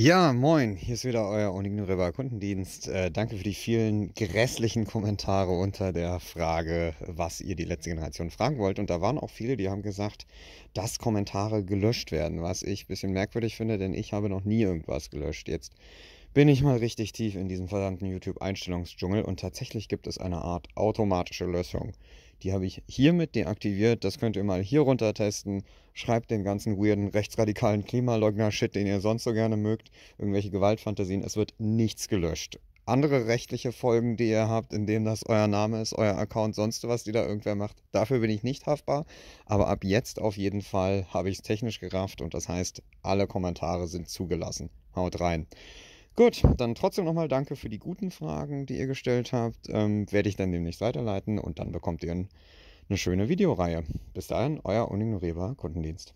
Ja, moin, hier ist wieder euer River Kundendienst. Äh, danke für die vielen grässlichen Kommentare unter der Frage, was ihr die letzte Generation fragen wollt. Und da waren auch viele, die haben gesagt, dass Kommentare gelöscht werden, was ich ein bisschen merkwürdig finde, denn ich habe noch nie irgendwas gelöscht. Jetzt bin ich mal richtig tief in diesem verdammten YouTube-Einstellungsdschungel und tatsächlich gibt es eine Art automatische Löschung. Die habe ich hiermit deaktiviert, das könnt ihr mal hier runter testen. Schreibt den ganzen weirden rechtsradikalen Klimaleugner-Shit, den ihr sonst so gerne mögt, irgendwelche Gewaltfantasien, es wird nichts gelöscht. Andere rechtliche Folgen, die ihr habt, in denen das euer Name ist, euer Account, sonst was, die da irgendwer macht, dafür bin ich nicht haftbar. Aber ab jetzt auf jeden Fall habe ich es technisch gerafft und das heißt, alle Kommentare sind zugelassen. Haut rein. Gut, dann trotzdem nochmal danke für die guten Fragen, die ihr gestellt habt. Ähm, werde ich dann demnächst weiterleiten und dann bekommt ihr ein, eine schöne Videoreihe. Bis dahin, euer unignorierbar Kundendienst.